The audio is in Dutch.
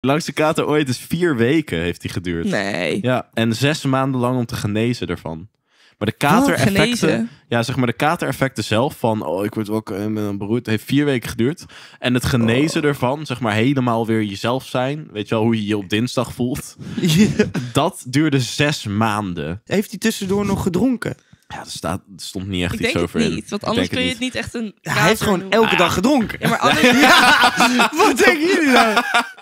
langste kater ooit is vier weken heeft die geduurd. Nee. Ja, en zes maanden lang om te genezen ervan. Maar de katereffecten, ja, zeg maar de katereffecten zelf van, oh, ik word ook een beroerd, heeft vier weken geduurd. En het genezen oh. ervan, zeg maar helemaal weer jezelf zijn, weet je wel hoe je je op dinsdag voelt. ja. Dat duurde zes maanden. Heeft hij tussendoor nog gedronken? Ja, er, staat, er stond niet echt ik iets over niet, in. Want anders kun je het niet echt een. hij heeft gewoon elke dag gedronken. Ja, maar anders... Wat denken jullie dan? Nou?